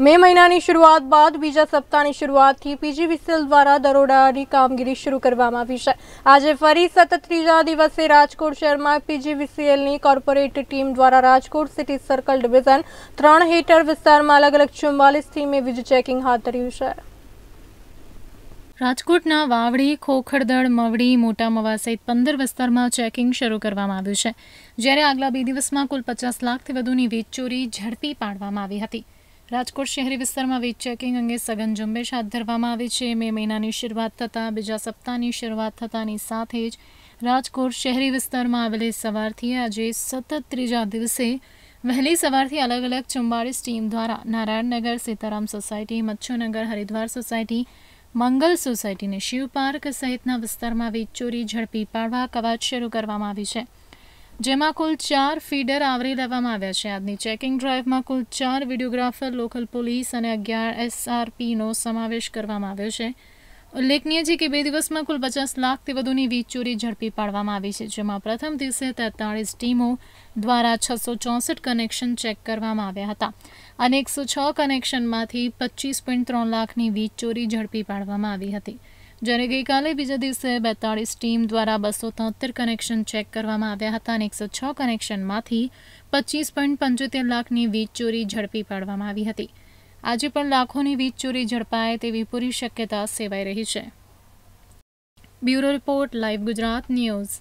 મે મહિનાની શરૂઆત બાદ બીજા સપ્તાહની શરૂઆતથી પીજી પીજીવીસીએલ દ્વારા દરોડાની કામગીરી શરૂ કરવામાં આવી છે આજે ફરી સતત ત્રીજા દિવસે રાજકોટ શહેરમાં પીજીવીસીએલની કોર્પોરેટ ટીમ દ્વારા રાજકોટ સિટી સર્કલ ડિવિઝન ત્રણ હેઠળ વિસ્તારમાં અલગ અલગ ચુમ્માલીસ ટીમે વીજ ચેકિંગ હાથ ધર્યું છે રાજકોટના વાવડી ખોખરદળ મવડી મોટા મવા સહિત પંદર વિસ્તારમાં ચેકિંગ શરૂ કરવામાં આવ્યું છે જ્યારે આગલા બે દિવસમાં કુલ પચાસ લાખથી વધુની વીજ ઝડપી પાડવામાં આવી હતી રાજકોટ શહેરી વિસ્તારમાં વીજ ચેકિંગ અંગે સઘન ઝુંબેશ હાથ ધરવામાં આવી છે મે મહિનાની શરૂઆત થતાં બીજા સપ્તાહની શરૂઆત થતાંની સાથે જ રાજકોટ શહેરી વિસ્તારમાં આવેલી સવારથી આજે સતત ત્રીજા દિવસે વહેલી સવારથી અલગ અલગ ચુમ્બાળીસ ટીમ દ્વારા નારાયણનગર સીતારામ સોસાયટી મચ્છુનગર હરિદ્વાર સોસાયટી મંગલ સોસાયટીને શિવ પાર્ક સહિતના વિસ્તારમાં વીજ ચોરી ઝડપી પાડવા કવાયત શરૂ કરવામાં આવી છે જેમાં કુલ ચાર ફીડર આવરી લેવામાં આવ્યા છે આજની ચેકિંગ ડ્રાઈવમાં કુલ ચાર વિડીયોગ્રાફર લોકલ પોલીસ અને અગિયાર એસઆરપીનો સમાવેશ કરવામાં આવ્યો છે ઉલ્લેખનીય છે કે બે દિવસમાં કુલ પચાસ લાખથી વધુની વીજ ચોરી ઝડપી પાડવામાં આવી છે જેમાં પ્રથમ દિવસે તેતાળીસ ટીમો દ્વારા છસો ચોસઠ કનેક્શન ચેક કરવામાં આવ્યા હતા અને એકસો છ કનેક્શનમાંથી પચીસ પોઈન્ટ ત્રણ લાખની વીજ ચોરી ઝડપી પાડવામાં આવી હતી જ્યારે ગઈકાલે બીજા દિવસે બેતાળીસ ટીમ દ્વારા બસો તોતેર કનેક્શન ચેક કરવામાં આવ્યા હતા અને એકસો છ કનેક્શનમાંથી પચીસ પોઈન્ટ પંચોતેર લાખની વીજ ચોરી ઝડપી પાડવામાં આવી હતી આજે પણ લાખોની વીજ ચોરી ઝડપાય તેવી પૂરી શક્યતા સેવાઈ રહી છે bureau report live Gujarat news